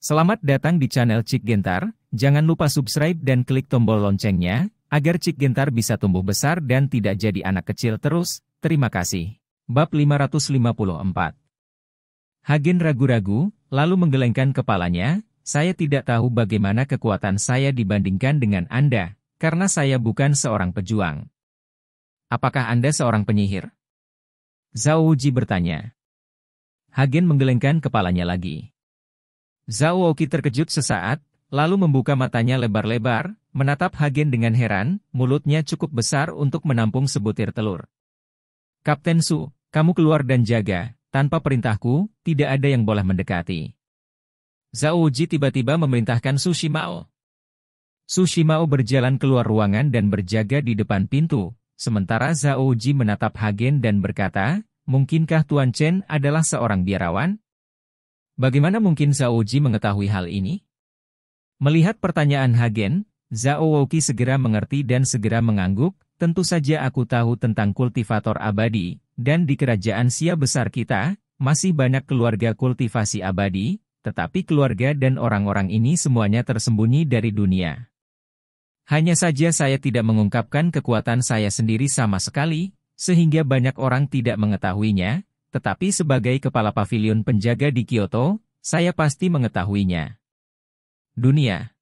Selamat datang di channel Cik Gentar, jangan lupa subscribe dan klik tombol loncengnya, agar Cik Gentar bisa tumbuh besar dan tidak jadi anak kecil terus, terima kasih. Bab 554 Hagen ragu-ragu, lalu menggelengkan kepalanya, saya tidak tahu bagaimana kekuatan saya dibandingkan dengan Anda, karena saya bukan seorang pejuang. Apakah Anda seorang penyihir? Zhao Ji bertanya. Hagen menggelengkan kepalanya lagi. Zhao terkejut sesaat, lalu membuka matanya lebar-lebar, menatap Hagen dengan heran, mulutnya cukup besar untuk menampung sebutir telur. Kapten Su, kamu keluar dan jaga, tanpa perintahku, tidak ada yang boleh mendekati. Zhao Ji tiba-tiba memerintahkan Su Shimao. Su Shimao berjalan keluar ruangan dan berjaga di depan pintu, sementara Zhao Ji menatap Hagen dan berkata, Mungkinkah Tuan Chen adalah seorang biarawan? Bagaimana mungkin Zhao Ji mengetahui hal ini? Melihat pertanyaan Hagen, Zhao Wuki segera mengerti dan segera mengangguk, tentu saja aku tahu tentang kultivator abadi, dan di kerajaan Sia besar kita, masih banyak keluarga kultivasi abadi, tetapi keluarga dan orang-orang ini semuanya tersembunyi dari dunia. Hanya saja saya tidak mengungkapkan kekuatan saya sendiri sama sekali, sehingga banyak orang tidak mengetahuinya, tetapi sebagai kepala pavilion penjaga di Kyoto, saya pasti mengetahuinya. Dunia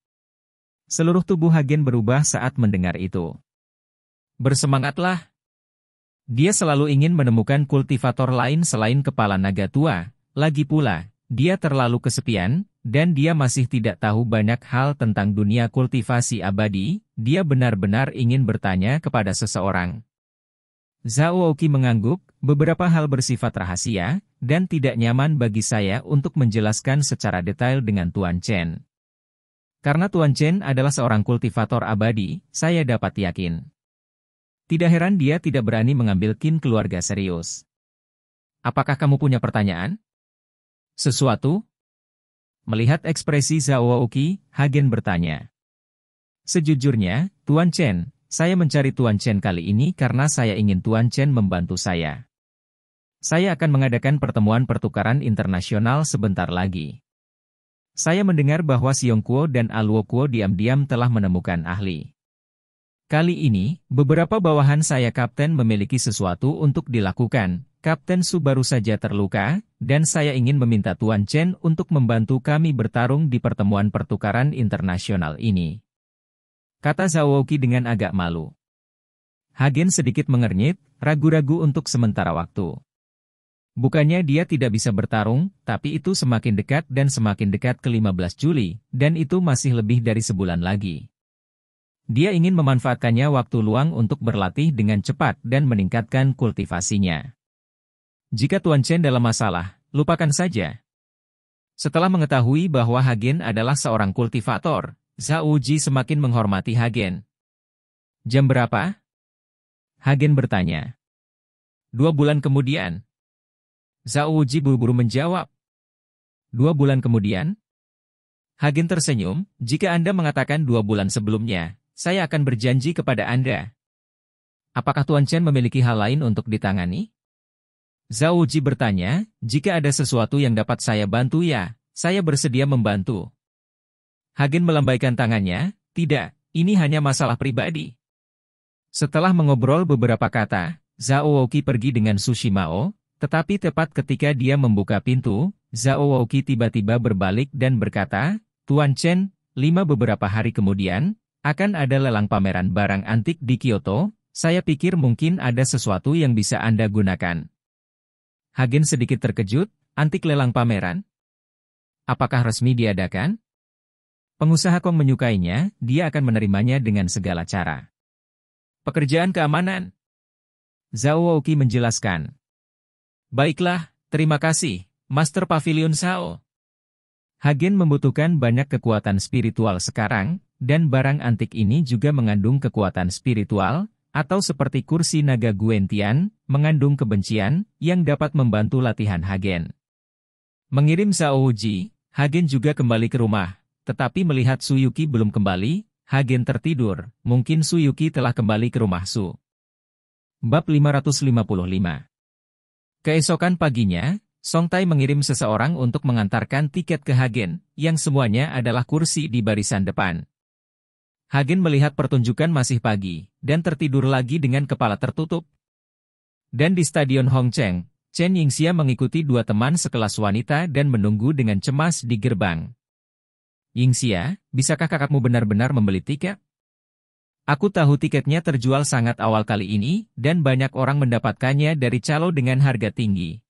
Seluruh tubuh Hagen berubah saat mendengar itu. Bersemangatlah! Dia selalu ingin menemukan kultivator lain selain kepala naga tua, lagi pula, dia terlalu kesepian, dan dia masih tidak tahu banyak hal tentang dunia kultivasi abadi, dia benar-benar ingin bertanya kepada seseorang. Zhao Oki mengangguk, beberapa hal bersifat rahasia, dan tidak nyaman bagi saya untuk menjelaskan secara detail dengan Tuan Chen. Karena Tuan Chen adalah seorang kultivator abadi, saya dapat yakin. Tidak heran dia tidak berani mengambil kin keluarga serius. Apakah kamu punya pertanyaan? Sesuatu? Melihat ekspresi Zhao Oki, Hagen bertanya. Sejujurnya, Tuan Chen, saya mencari Tuan Chen kali ini karena saya ingin Tuan Chen membantu saya. Saya akan mengadakan pertemuan pertukaran internasional sebentar lagi. Saya mendengar bahwa Siong Kuo dan Aluo Kuo diam-diam telah menemukan ahli. Kali ini, beberapa bawahan saya kapten memiliki sesuatu untuk dilakukan, Kapten Su baru saja terluka, dan saya ingin meminta Tuan Chen untuk membantu kami bertarung di pertemuan pertukaran internasional ini kata Zawoki dengan agak malu. Hagen sedikit mengernyit, ragu-ragu untuk sementara waktu. Bukannya dia tidak bisa bertarung, tapi itu semakin dekat dan semakin dekat ke 15 Juli, dan itu masih lebih dari sebulan lagi. Dia ingin memanfaatkannya waktu luang untuk berlatih dengan cepat dan meningkatkan kultivasinya. Jika Tuan Chen dalam masalah, lupakan saja. Setelah mengetahui bahwa Hagen adalah seorang kultivator, Zhao semakin menghormati Hagen. Jam berapa? Hagen bertanya. Dua bulan kemudian. Zhao buru-buru menjawab. Dua bulan kemudian? Hagen tersenyum, jika Anda mengatakan dua bulan sebelumnya, saya akan berjanji kepada Anda. Apakah Tuan Chen memiliki hal lain untuk ditangani? Zhao bertanya, jika ada sesuatu yang dapat saya bantu ya, saya bersedia membantu. Hagen melambaikan tangannya, tidak, ini hanya masalah pribadi. Setelah mengobrol beberapa kata, Zhao Wauki pergi dengan Sushi tetapi tepat ketika dia membuka pintu, Zhao Wauki tiba-tiba berbalik dan berkata, Tuan Chen, lima beberapa hari kemudian, akan ada lelang pameran barang antik di Kyoto, saya pikir mungkin ada sesuatu yang bisa Anda gunakan. Hagen sedikit terkejut, antik lelang pameran? Apakah resmi diadakan? Pengusaha Kong menyukainya, dia akan menerimanya dengan segala cara. Pekerjaan keamanan Zhao Wouki menjelaskan. Baiklah, terima kasih, Master Pavilion Sao. Hagen membutuhkan banyak kekuatan spiritual sekarang, dan barang antik ini juga mengandung kekuatan spiritual, atau seperti kursi naga Guentian, mengandung kebencian, yang dapat membantu latihan Hagen. Mengirim Zhao Ji, Hagen juga kembali ke rumah, tetapi melihat Suyuki belum kembali, Hagen tertidur, mungkin Suyuki telah kembali ke rumah Su. Bab 555 Keesokan paginya, Song Tai mengirim seseorang untuk mengantarkan tiket ke Hagen, yang semuanya adalah kursi di barisan depan. Hagen melihat pertunjukan masih pagi, dan tertidur lagi dengan kepala tertutup. Dan di Stadion Hongcheng, Chen Yingxia mengikuti dua teman sekelas wanita dan menunggu dengan cemas di gerbang. Yingxia, bisakah kakakmu benar-benar membeli tiket? Aku tahu tiketnya terjual sangat awal kali ini, dan banyak orang mendapatkannya dari calo dengan harga tinggi.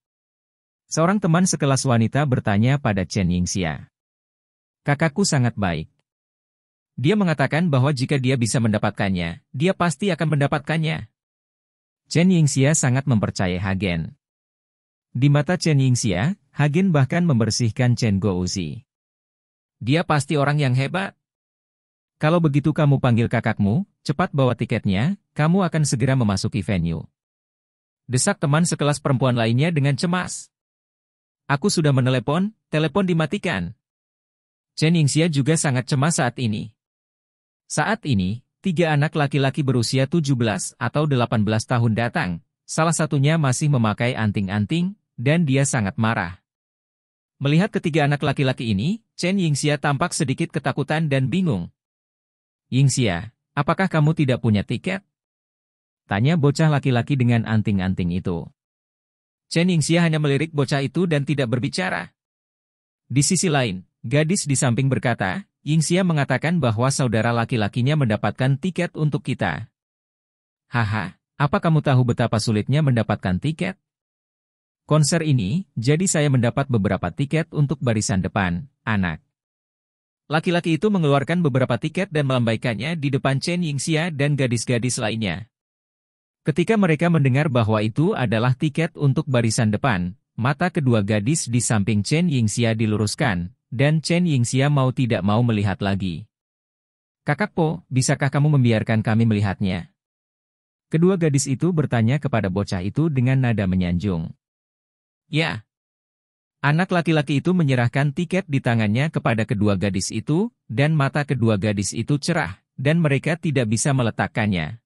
Seorang teman sekelas wanita bertanya pada Chen Yingxia. Kakakku sangat baik. Dia mengatakan bahwa jika dia bisa mendapatkannya, dia pasti akan mendapatkannya. Chen Yingxia sangat mempercayai Hagen. Di mata Chen Yingxia, Hagen bahkan membersihkan Chen Gouzi. Dia pasti orang yang hebat. Kalau begitu kamu panggil kakakmu, cepat bawa tiketnya, kamu akan segera memasuki venue. Desak teman sekelas perempuan lainnya dengan cemas. Aku sudah menelepon, telepon dimatikan. Chen Yingxia juga sangat cemas saat ini. Saat ini, tiga anak laki-laki berusia 17 atau 18 tahun datang, salah satunya masih memakai anting-anting, dan dia sangat marah. Melihat ketiga anak laki-laki ini, Chen Yingxia tampak sedikit ketakutan dan bingung. Yingxia, apakah kamu tidak punya tiket? Tanya bocah laki-laki dengan anting-anting itu. Chen Yingxia hanya melirik bocah itu dan tidak berbicara. Di sisi lain, gadis di samping berkata, Yingxia mengatakan bahwa saudara laki-lakinya mendapatkan tiket untuk kita. Haha, apa kamu tahu betapa sulitnya mendapatkan tiket? konser ini, jadi saya mendapat beberapa tiket untuk barisan depan, anak. Laki-laki itu mengeluarkan beberapa tiket dan melambaikannya di depan Chen Yingxia dan gadis-gadis lainnya. Ketika mereka mendengar bahwa itu adalah tiket untuk barisan depan, mata kedua gadis di samping Chen Yingxia diluruskan, dan Chen Yingxia mau tidak mau melihat lagi. Kakak Po, bisakah kamu membiarkan kami melihatnya? Kedua gadis itu bertanya kepada bocah itu dengan nada menyanjung. Ya. Anak laki-laki itu menyerahkan tiket di tangannya kepada kedua gadis itu, dan mata kedua gadis itu cerah, dan mereka tidak bisa meletakkannya.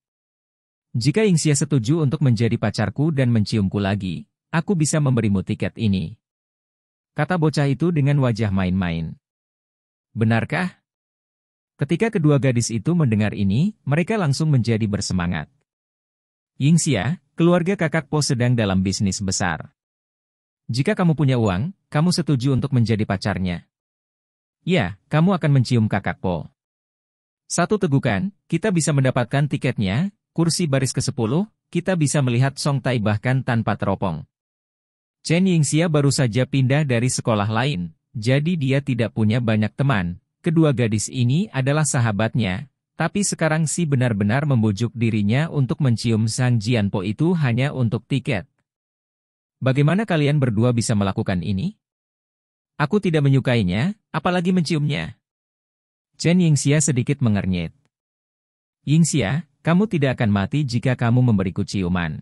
Jika Ingsia setuju untuk menjadi pacarku dan menciumku lagi, aku bisa memberimu tiket ini. Kata bocah itu dengan wajah main-main. Benarkah? Ketika kedua gadis itu mendengar ini, mereka langsung menjadi bersemangat. Yingxia, keluarga kakak Po sedang dalam bisnis besar. Jika kamu punya uang, kamu setuju untuk menjadi pacarnya. Ya, kamu akan mencium kakak Paul. Satu tegukan, kita bisa mendapatkan tiketnya, kursi baris ke-10, kita bisa melihat Song Tai bahkan tanpa teropong. Chen Yingxia baru saja pindah dari sekolah lain, jadi dia tidak punya banyak teman. Kedua gadis ini adalah sahabatnya, tapi sekarang si benar-benar membujuk dirinya untuk mencium Sang Jianpo itu hanya untuk tiket. Bagaimana kalian berdua bisa melakukan ini? Aku tidak menyukainya, apalagi menciumnya. Chen Yingxia sedikit mengernyit. Yingxia, kamu tidak akan mati jika kamu memberiku ciuman.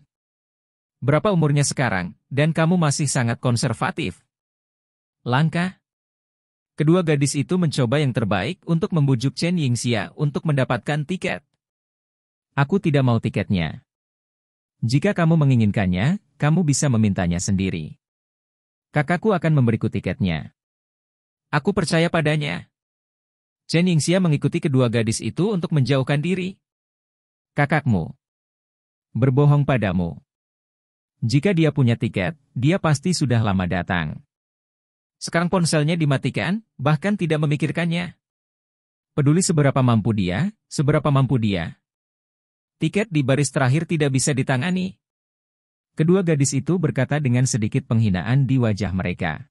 Berapa umurnya sekarang, dan kamu masih sangat konservatif. Langkah? Kedua gadis itu mencoba yang terbaik untuk membujuk Chen Yingxia untuk mendapatkan tiket. Aku tidak mau tiketnya. Jika kamu menginginkannya, kamu bisa memintanya sendiri. Kakakku akan memberiku tiketnya. Aku percaya padanya. Chen Yingxia mengikuti kedua gadis itu untuk menjauhkan diri. Kakakmu. Berbohong padamu. Jika dia punya tiket, dia pasti sudah lama datang. Sekarang ponselnya dimatikan, bahkan tidak memikirkannya. Peduli seberapa mampu dia, seberapa mampu dia. Tiket di baris terakhir tidak bisa ditangani. Kedua gadis itu berkata dengan sedikit penghinaan di wajah mereka.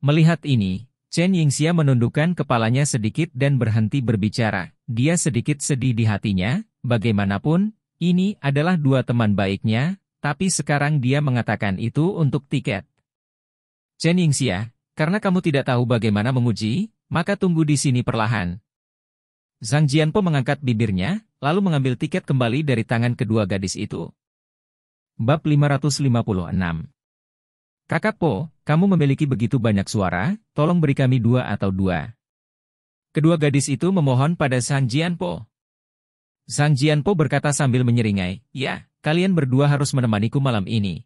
Melihat ini, Chen Yingxia menundukkan kepalanya sedikit dan berhenti berbicara. Dia sedikit sedih di hatinya, bagaimanapun, ini adalah dua teman baiknya, tapi sekarang dia mengatakan itu untuk tiket. Chen Yingxia, karena kamu tidak tahu bagaimana menguji, maka tunggu di sini perlahan. Zhang Jianpo mengangkat bibirnya, lalu mengambil tiket kembali dari tangan kedua gadis itu. Bab 556 Kakak Po, kamu memiliki begitu banyak suara, tolong beri kami dua atau dua. Kedua gadis itu memohon pada Sang Jian Po. Sang Jian Po berkata sambil menyeringai, Ya, kalian berdua harus menemaniku malam ini.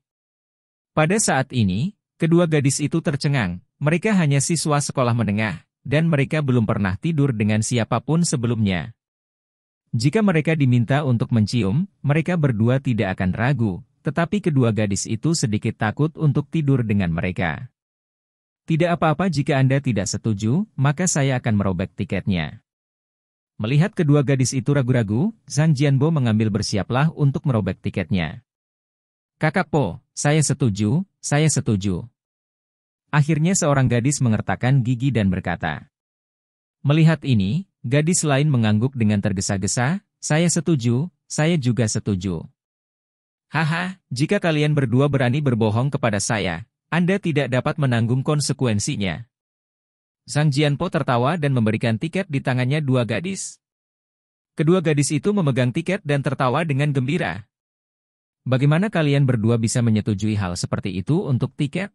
Pada saat ini, kedua gadis itu tercengang, mereka hanya siswa sekolah menengah, dan mereka belum pernah tidur dengan siapapun sebelumnya. Jika mereka diminta untuk mencium, mereka berdua tidak akan ragu, tetapi kedua gadis itu sedikit takut untuk tidur dengan mereka. Tidak apa-apa jika Anda tidak setuju, maka saya akan merobek tiketnya. Melihat kedua gadis itu ragu-ragu, Zhang Jianbo mengambil bersiaplah untuk merobek tiketnya. Kakak Po, saya setuju, saya setuju. Akhirnya seorang gadis mengertakkan gigi dan berkata. Melihat ini, gadis lain mengangguk dengan tergesa-gesa, saya setuju, saya juga setuju. Haha, jika kalian berdua berani berbohong kepada saya, Anda tidak dapat menanggung konsekuensinya. Sang Jianpo tertawa dan memberikan tiket di tangannya dua gadis. Kedua gadis itu memegang tiket dan tertawa dengan gembira. Bagaimana kalian berdua bisa menyetujui hal seperti itu untuk tiket?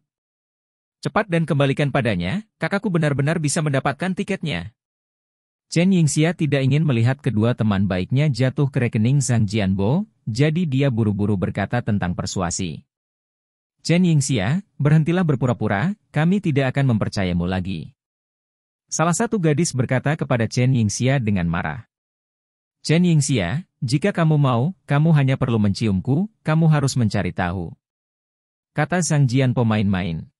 Cepat dan kembalikan padanya, kakakku benar-benar bisa mendapatkan tiketnya. Chen Yingxia tidak ingin melihat kedua teman baiknya jatuh ke rekening Zhang Jianbo, jadi dia buru-buru berkata tentang persuasi. Chen Yingxia, berhentilah berpura-pura, kami tidak akan mempercayamu lagi. Salah satu gadis berkata kepada Chen Yingxia dengan marah. Chen Yingxia, jika kamu mau, kamu hanya perlu menciumku, kamu harus mencari tahu. Kata Sang Jian pemain-main.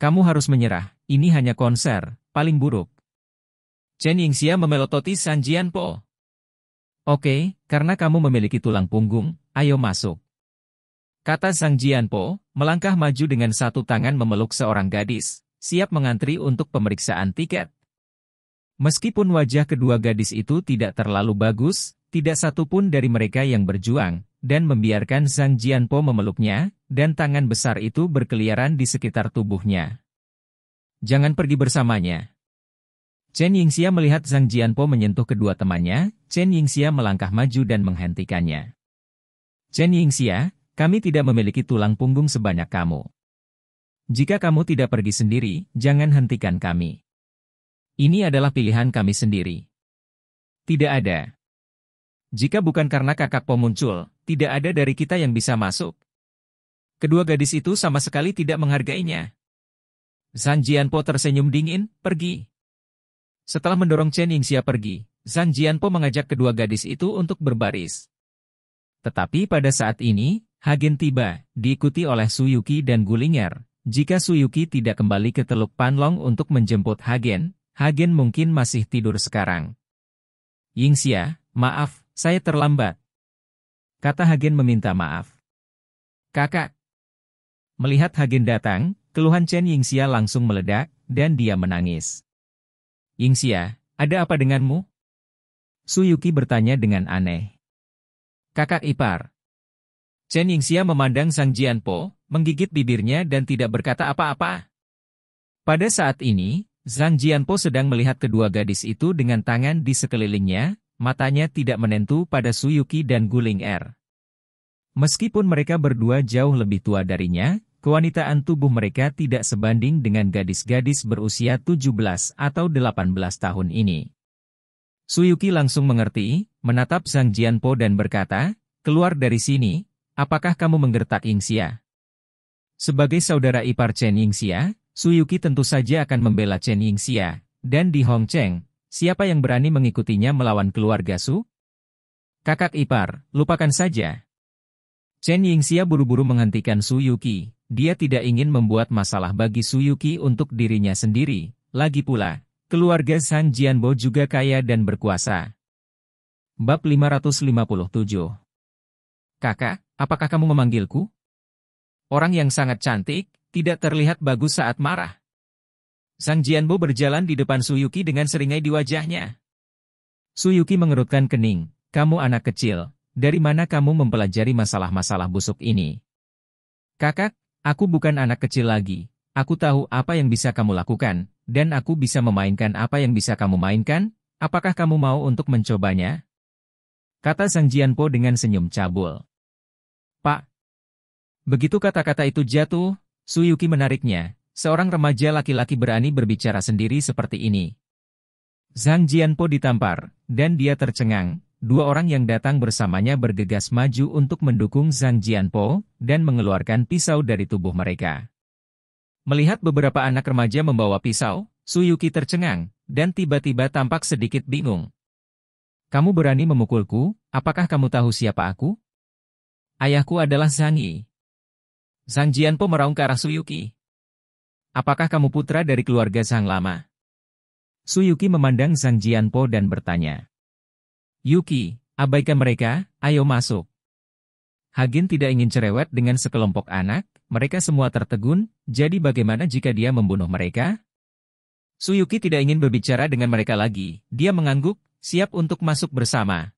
Kamu harus menyerah, ini hanya konser, paling buruk. Chen Yingxia memelototi Zhang Jian Po. Oke, karena kamu memiliki tulang punggung, ayo masuk. Kata Sang Jianpo, melangkah maju dengan satu tangan memeluk seorang gadis, siap mengantri untuk pemeriksaan tiket. Meskipun wajah kedua gadis itu tidak terlalu bagus, tidak satu pun dari mereka yang berjuang, dan membiarkan Sang Jianpo memeluknya, dan tangan besar itu berkeliaran di sekitar tubuhnya. Jangan pergi bersamanya. Chen Yingxia melihat Zhang Jianpo menyentuh kedua temannya, Chen Yingxia melangkah maju dan menghentikannya. Chen Yingxia, kami tidak memiliki tulang punggung sebanyak kamu. Jika kamu tidak pergi sendiri, jangan hentikan kami. Ini adalah pilihan kami sendiri. Tidak ada. Jika bukan karena kakak Po muncul, tidak ada dari kita yang bisa masuk. Kedua gadis itu sama sekali tidak menghargainya. San Po tersenyum dingin, pergi. Setelah mendorong Chen Yingxia pergi, Zhang Jianpo mengajak kedua gadis itu untuk berbaris. Tetapi pada saat ini, Hagen tiba, diikuti oleh Suyuki dan Gulinger. Jika Suyuki tidak kembali ke Teluk Panlong untuk menjemput Hagen, Hagen mungkin masih tidur sekarang. Yingxia, maaf, saya terlambat. Kata Hagen meminta maaf. Kakak. Melihat Hagen datang, keluhan Chen Yingxia langsung meledak, dan dia menangis. Yingxia, ada apa denganmu? Suyuki bertanya dengan aneh. Kakak ipar. Chen Yingxia memandang Sang Jianpo, menggigit bibirnya dan tidak berkata apa-apa. Pada saat ini, Zhang Jianpo sedang melihat kedua gadis itu dengan tangan di sekelilingnya, matanya tidak menentu pada Suyuki dan Guling Er. Meskipun mereka berdua jauh lebih tua darinya, kewanitaan tubuh mereka tidak sebanding dengan gadis-gadis berusia 17 atau 18 tahun ini. Suyuki langsung mengerti, menatap Zhang Jianpo dan berkata, keluar dari sini, apakah kamu menggertak Yingxia? Sebagai saudara ipar Chen Yingxia, Suyuki tentu saja akan membela Chen Yingxia, dan di Hongcheng, siapa yang berani mengikutinya melawan keluarga Su? Kakak ipar, lupakan saja. Chen Yingxia buru-buru menghentikan Suyuki, dia tidak ingin membuat masalah bagi Suyuki untuk dirinya sendiri, lagi pula, Keluarga San Jianbo juga kaya dan berkuasa. Bab 557 Kakak, apakah kamu memanggilku? Orang yang sangat cantik, tidak terlihat bagus saat marah. San Jianbo berjalan di depan Suyuki dengan seringai di wajahnya. Suyuki mengerutkan kening, kamu anak kecil, dari mana kamu mempelajari masalah-masalah busuk ini? Kakak, aku bukan anak kecil lagi, Aku tahu apa yang bisa kamu lakukan, dan aku bisa memainkan apa yang bisa kamu mainkan, apakah kamu mau untuk mencobanya? Kata Sang Jianpo dengan senyum cabul. Pak. Begitu kata-kata itu jatuh, Suyuki menariknya, seorang remaja laki-laki berani berbicara sendiri seperti ini. Zhang Jianpo ditampar, dan dia tercengang. Dua orang yang datang bersamanya bergegas maju untuk mendukung Zhang Jianpo, dan mengeluarkan pisau dari tubuh mereka. Melihat beberapa anak remaja membawa pisau, Suyuki tercengang, dan tiba-tiba tampak sedikit bingung. Kamu berani memukulku, apakah kamu tahu siapa aku? Ayahku adalah Zhang Yi. Zhang Jianpo meraung ke arah Suyuki. Apakah kamu putra dari keluarga Zhang Lama? Suyuki memandang Zhang Jianpo dan bertanya. Yuki, abaikan mereka, ayo masuk. Hagen tidak ingin cerewet dengan sekelompok anak, mereka semua tertegun, jadi bagaimana jika dia membunuh mereka? Suyuki tidak ingin berbicara dengan mereka lagi. Dia mengangguk, siap untuk masuk bersama.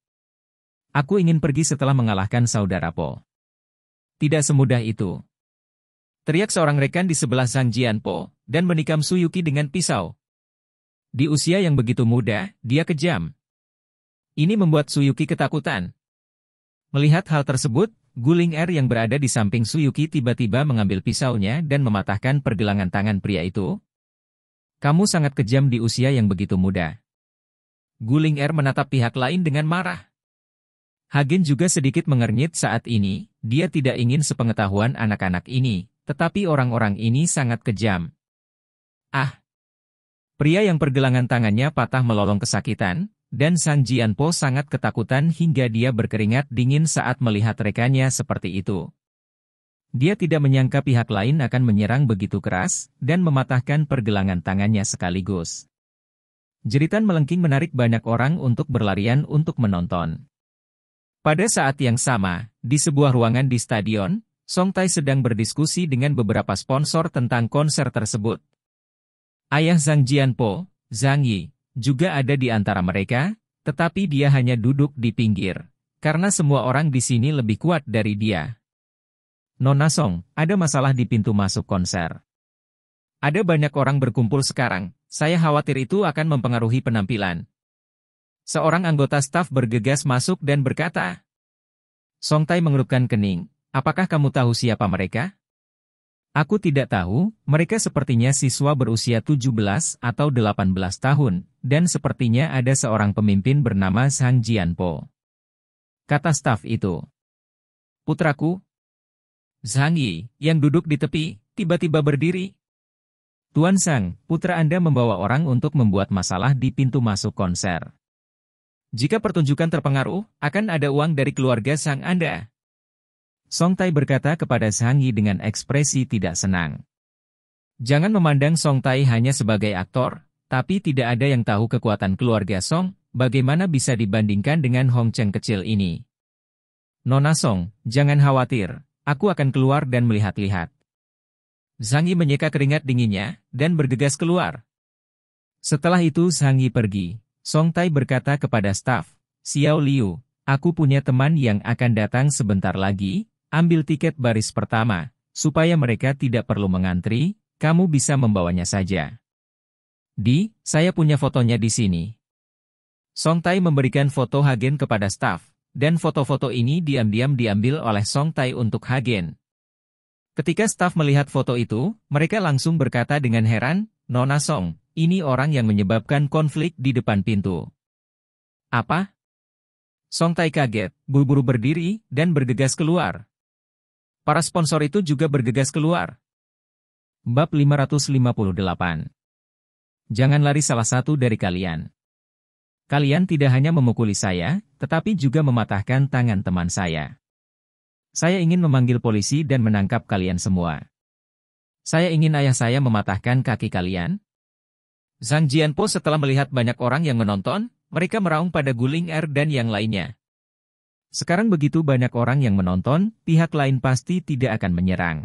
Aku ingin pergi setelah mengalahkan saudara Po. Tidak semudah itu. Teriak seorang rekan di sebelah Sang Jian Po, dan menikam Suyuki dengan pisau. Di usia yang begitu muda, dia kejam. Ini membuat Suyuki ketakutan. Melihat hal tersebut, Guling R er yang berada di samping Suyuki tiba-tiba mengambil pisaunya dan mematahkan pergelangan tangan pria itu. Kamu sangat kejam di usia yang begitu muda. Guling R er menatap pihak lain dengan marah. Hagen juga sedikit mengernyit saat ini, dia tidak ingin sepengetahuan anak-anak ini, tetapi orang-orang ini sangat kejam. Ah! Pria yang pergelangan tangannya patah melolong kesakitan, dan Sang Jianpo sangat ketakutan hingga dia berkeringat dingin saat melihat rekannya seperti itu. Dia tidak menyangka pihak lain akan menyerang begitu keras, dan mematahkan pergelangan tangannya sekaligus. Jeritan melengking menarik banyak orang untuk berlarian untuk menonton. Pada saat yang sama, di sebuah ruangan di stadion, Song Tai sedang berdiskusi dengan beberapa sponsor tentang konser tersebut. Ayah Zhang Jianpo, Zhang Yi, juga ada di antara mereka, tetapi dia hanya duduk di pinggir, karena semua orang di sini lebih kuat dari dia. Nona Song, ada masalah di pintu masuk konser. Ada banyak orang berkumpul sekarang, saya khawatir itu akan mempengaruhi penampilan. Seorang anggota staf bergegas masuk dan berkata, Song Tai mengerutkan kening, apakah kamu tahu siapa mereka? Aku tidak tahu, mereka sepertinya siswa berusia 17 atau 18 tahun, dan sepertinya ada seorang pemimpin bernama Sang Jianpo. Kata staf itu. Putraku? Zhang Yi, yang duduk di tepi, tiba-tiba berdiri. Tuan Sang, putra Anda membawa orang untuk membuat masalah di pintu masuk konser. Jika pertunjukan terpengaruh, akan ada uang dari keluarga Sang Anda. Song Tai berkata kepada Zhang Yi dengan ekspresi tidak senang. Jangan memandang Song Tai hanya sebagai aktor, tapi tidak ada yang tahu kekuatan keluarga Song, bagaimana bisa dibandingkan dengan Hong Cheng kecil ini. Nona Song, jangan khawatir, aku akan keluar dan melihat-lihat. Zhang Yi menyeka keringat dinginnya, dan bergegas keluar. Setelah itu Zhang Yi pergi, Song Tai berkata kepada staf, Xiao Liu, aku punya teman yang akan datang sebentar lagi, ambil tiket baris pertama, supaya mereka tidak perlu mengantri, kamu bisa membawanya saja. Di, saya punya fotonya di sini. Song Tai memberikan foto Hagen kepada staf, dan foto-foto ini diam-diam diambil oleh Song Tai untuk Hagen. Ketika staf melihat foto itu, mereka langsung berkata dengan heran, Nona Song, ini orang yang menyebabkan konflik di depan pintu. Apa? Song Tai kaget, buru-buru berdiri, dan bergegas keluar. Para sponsor itu juga bergegas keluar. Bab 558 Jangan lari salah satu dari kalian. Kalian tidak hanya memukuli saya, tetapi juga mematahkan tangan teman saya. Saya ingin memanggil polisi dan menangkap kalian semua. Saya ingin ayah saya mematahkan kaki kalian. Zhang Jianpo setelah melihat banyak orang yang menonton, mereka meraung pada Guling Er dan yang lainnya. Sekarang begitu banyak orang yang menonton, pihak lain pasti tidak akan menyerang.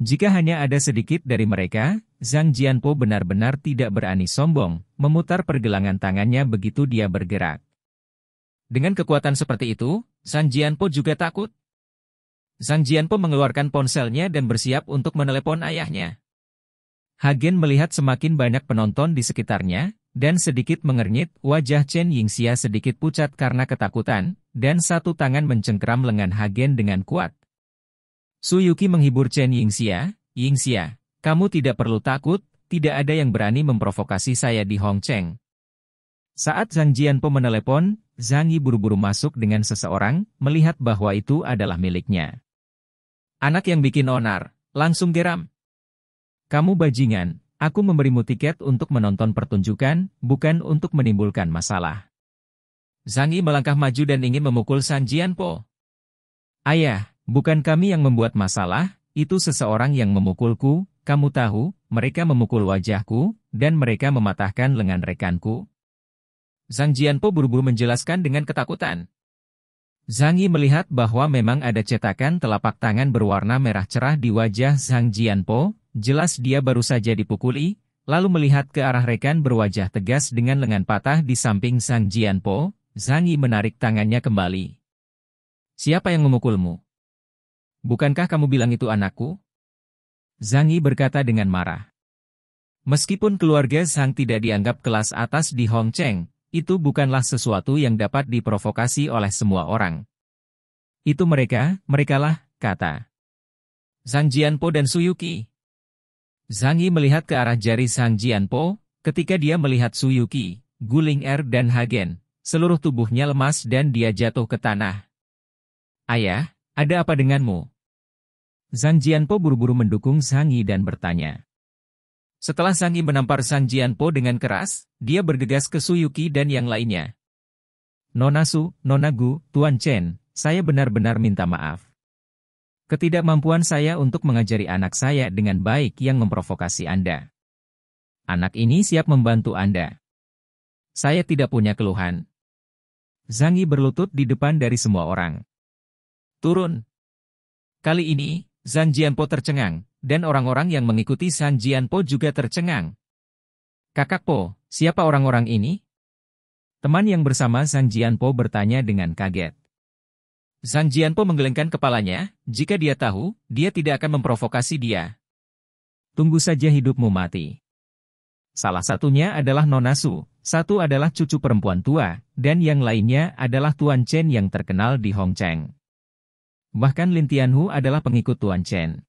Jika hanya ada sedikit dari mereka, Zhang Jianpo benar-benar tidak berani sombong, memutar pergelangan tangannya begitu dia bergerak. Dengan kekuatan seperti itu, Zhang Jianpo juga takut. Zhang Jianpo mengeluarkan ponselnya dan bersiap untuk menelepon ayahnya. Hagen melihat semakin banyak penonton di sekitarnya, dan sedikit mengernyit wajah Chen Yingxia sedikit pucat karena ketakutan, dan satu tangan mencengkram lengan Hagen dengan kuat. Su Yuki menghibur Chen Yingxia, Yingxia, kamu tidak perlu takut, tidak ada yang berani memprovokasi saya di Hong Cheng. Saat Zhang Jianpo menelepon, Zhang Yi buru-buru masuk dengan seseorang, melihat bahwa itu adalah miliknya. Anak yang bikin onar, langsung geram. Kamu bajingan, aku memberimu tiket untuk menonton pertunjukan, bukan untuk menimbulkan masalah. Zhang Yi melangkah maju dan ingin memukul Zhang Jianpo. Ayah, Bukan kami yang membuat masalah, itu seseorang yang memukulku, kamu tahu, mereka memukul wajahku, dan mereka mematahkan lengan rekanku. Zhang Jianpo buru-buru menjelaskan dengan ketakutan. Zhang Yi melihat bahwa memang ada cetakan telapak tangan berwarna merah cerah di wajah Zhang Jianpo, jelas dia baru saja dipukuli, lalu melihat ke arah rekan berwajah tegas dengan lengan patah di samping Zhang Jianpo, Zhang Yi menarik tangannya kembali. Siapa yang memukulmu? Bukankah kamu bilang itu anakku? Zhang Yi berkata dengan marah. Meskipun keluarga Zhang tidak dianggap kelas atas di Hong Cheng, itu bukanlah sesuatu yang dapat diprovokasi oleh semua orang. Itu mereka, merekalah, kata. Zhang Jianpo dan Suyuki. Zhang Yi melihat ke arah jari Zhang Jianpo, ketika dia melihat Suyuki, Guling Er dan Hagen, seluruh tubuhnya lemas dan dia jatuh ke tanah. Ayah, ada apa denganmu? Zhang Jianpo buru-buru mendukung Zhang Yi dan bertanya. Setelah Zhang Yi menampar Zhang Jianpo dengan keras, dia bergegas ke Suyuki dan yang lainnya. Nona Su, Nona Gu, Tuan Chen, saya benar-benar minta maaf. Ketidakmampuan saya untuk mengajari anak saya dengan baik yang memprovokasi Anda. Anak ini siap membantu Anda. Saya tidak punya keluhan. Zhang Yi berlutut di depan dari semua orang. Turun. Kali ini, Zhang Jianpo tercengang, dan orang-orang yang mengikuti San Jianpo juga tercengang. Kakak Po, siapa orang-orang ini? Teman yang bersama San Jianpo bertanya dengan kaget. San Jianpo menggelengkan kepalanya, jika dia tahu, dia tidak akan memprovokasi dia. Tunggu saja hidupmu mati. Salah satunya adalah Nonasu, satu adalah cucu perempuan tua, dan yang lainnya adalah Tuan Chen yang terkenal di Hongcheng. Bahkan Lin Tianhu adalah pengikut Tuan Chen.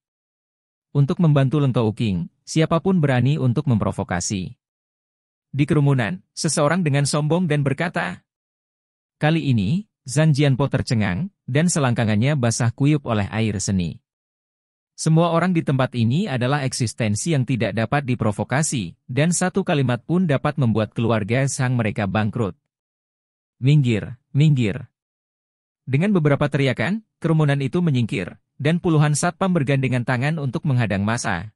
Untuk membantu Lengkou King, siapapun berani untuk memprovokasi. Di kerumunan, seseorang dengan sombong dan berkata, Kali ini, Zhang Jianpo tercengang, dan selangkangannya basah kuyup oleh air seni. Semua orang di tempat ini adalah eksistensi yang tidak dapat diprovokasi, dan satu kalimat pun dapat membuat keluarga sang mereka bangkrut. Minggir, minggir. Dengan beberapa teriakan, kerumunan itu menyingkir, dan puluhan satpam bergandengan tangan untuk menghadang masa.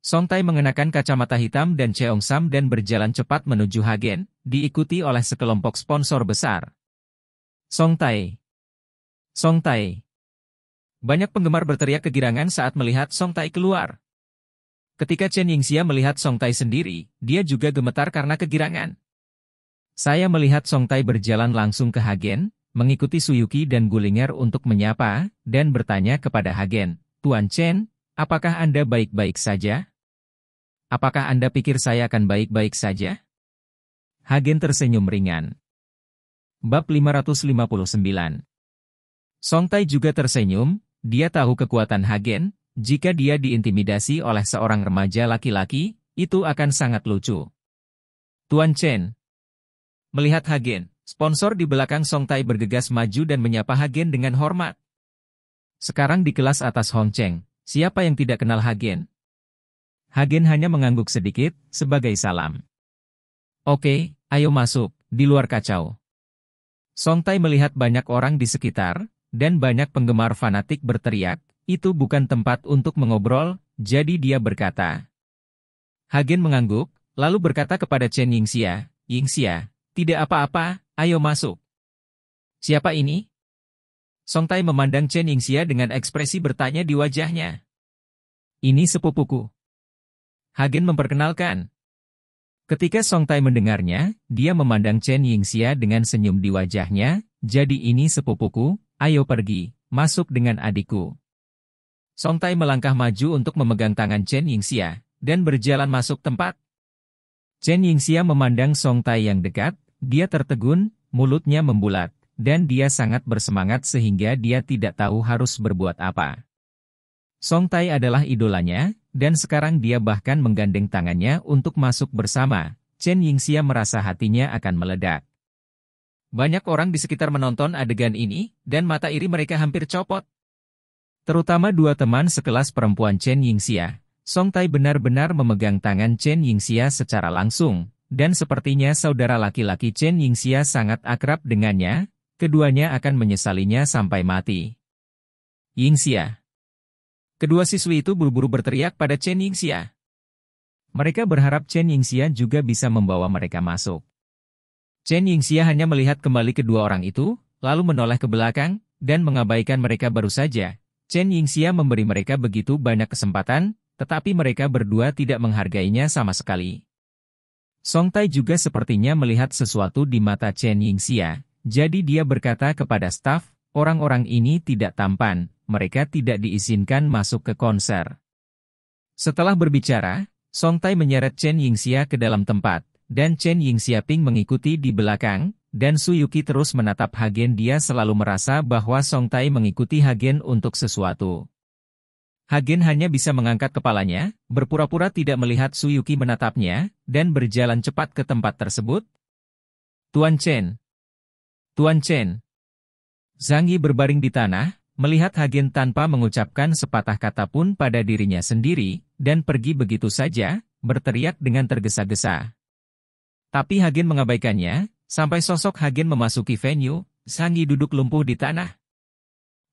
Song Tai mengenakan kacamata hitam dan Cheong Sam dan berjalan cepat menuju Hagen, diikuti oleh sekelompok sponsor besar. Song Tai Song Tai Banyak penggemar berteriak kegirangan saat melihat Song Tai keluar. Ketika Chen Yingxia melihat Song Tai sendiri, dia juga gemetar karena kegirangan. Saya melihat Song Tai berjalan langsung ke Hagen, mengikuti Suyuki dan Gulinger untuk menyapa dan bertanya kepada Hagen, Tuan Chen, apakah Anda baik-baik saja? Apakah Anda pikir saya akan baik-baik saja? Hagen tersenyum ringan. Bab 559 Song Tai juga tersenyum, dia tahu kekuatan Hagen, jika dia diintimidasi oleh seorang remaja laki-laki, itu akan sangat lucu. Tuan Chen Melihat Hagen, Sponsor di belakang Song Tai bergegas maju dan menyapa Hagen dengan hormat. Sekarang di kelas atas Hong Cheng, siapa yang tidak kenal Hagen? Hagen hanya mengangguk sedikit, sebagai salam. Oke, ayo masuk, di luar kacau. Song Tai melihat banyak orang di sekitar, dan banyak penggemar fanatik berteriak, itu bukan tempat untuk mengobrol, jadi dia berkata. Hagen mengangguk, lalu berkata kepada Chen Yingxia, Yingxia, tidak apa-apa, Ayo masuk. Siapa ini? Song Tai memandang Chen Yingxia dengan ekspresi bertanya di wajahnya. Ini sepupuku. Hagen memperkenalkan. Ketika Song Tai mendengarnya, dia memandang Chen Yingxia dengan senyum di wajahnya, jadi ini sepupuku, ayo pergi, masuk dengan adikku. Song Tai melangkah maju untuk memegang tangan Chen Yingxia, dan berjalan masuk tempat. Chen Yingxia memandang Song Tai yang dekat, dia tertegun, mulutnya membulat, dan dia sangat bersemangat sehingga dia tidak tahu harus berbuat apa. Song Tai adalah idolanya, dan sekarang dia bahkan menggandeng tangannya untuk masuk bersama. Chen Yingxia merasa hatinya akan meledak. Banyak orang di sekitar menonton adegan ini, dan mata iri mereka hampir copot. Terutama dua teman sekelas perempuan Chen Yingxia. Song Tai benar-benar memegang tangan Chen Yingxia secara langsung, dan sepertinya saudara laki-laki Chen Yingxia sangat akrab dengannya, keduanya akan menyesalinya sampai mati. Yingxia Kedua siswi itu buru-buru berteriak pada Chen Yingxia. Mereka berharap Chen Yingxia juga bisa membawa mereka masuk. Chen Yingxia hanya melihat kembali kedua orang itu, lalu menoleh ke belakang, dan mengabaikan mereka baru saja. Chen Yingxia memberi mereka begitu banyak kesempatan, tetapi mereka berdua tidak menghargainya sama sekali. Song Tai juga sepertinya melihat sesuatu di mata Chen Yingxia, jadi dia berkata kepada staf, orang-orang ini tidak tampan, mereka tidak diizinkan masuk ke konser. Setelah berbicara, Song Tai menyeret Chen Yingxia ke dalam tempat, dan Chen Yingxia Ping mengikuti di belakang, dan Su Yuki terus menatap Hagen dia selalu merasa bahwa Song Tai mengikuti Hagen untuk sesuatu. Hagen hanya bisa mengangkat kepalanya, berpura-pura tidak melihat Suyuki menatapnya, dan berjalan cepat ke tempat tersebut. Tuan Chen. Tuan Chen. Zhang Yi berbaring di tanah, melihat Hagen tanpa mengucapkan sepatah kata pun pada dirinya sendiri, dan pergi begitu saja, berteriak dengan tergesa-gesa. Tapi Hagen mengabaikannya, sampai sosok Hagen memasuki venue, Zhang Yi duduk lumpuh di tanah.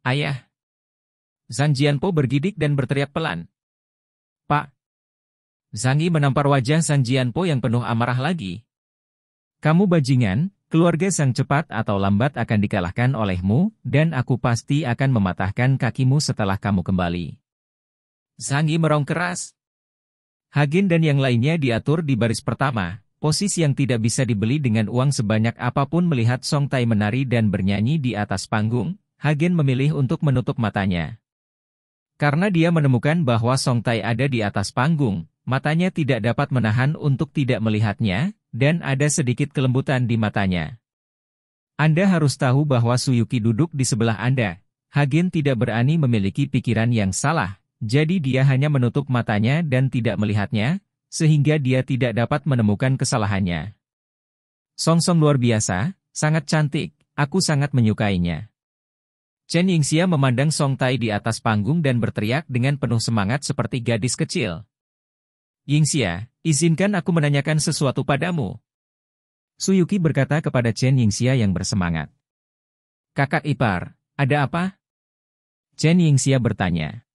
Ayah. Zhang Jianpo bergidik dan berteriak pelan. Pak! Zhang Yi menampar wajah Zhang Jianpo yang penuh amarah lagi. Kamu bajingan, keluarga Zhang cepat atau lambat akan dikalahkan olehmu, dan aku pasti akan mematahkan kakimu setelah kamu kembali. Zhang Yi merong keras. Hagen dan yang lainnya diatur di baris pertama, posisi yang tidak bisa dibeli dengan uang sebanyak apapun melihat Song Tai menari dan bernyanyi di atas panggung, Hagen memilih untuk menutup matanya. Karena dia menemukan bahwa Song Tai ada di atas panggung, matanya tidak dapat menahan untuk tidak melihatnya, dan ada sedikit kelembutan di matanya. Anda harus tahu bahwa Suyuki duduk di sebelah Anda. Hagen tidak berani memiliki pikiran yang salah, jadi dia hanya menutup matanya dan tidak melihatnya, sehingga dia tidak dapat menemukan kesalahannya. Song Song luar biasa, sangat cantik, aku sangat menyukainya. Chen Yingxia memandang Song Tai di atas panggung dan berteriak dengan penuh semangat seperti gadis kecil. Yingxia, izinkan aku menanyakan sesuatu padamu. Suyuki berkata kepada Chen Yingxia yang bersemangat. Kakak ipar, ada apa? Chen Yingxia bertanya.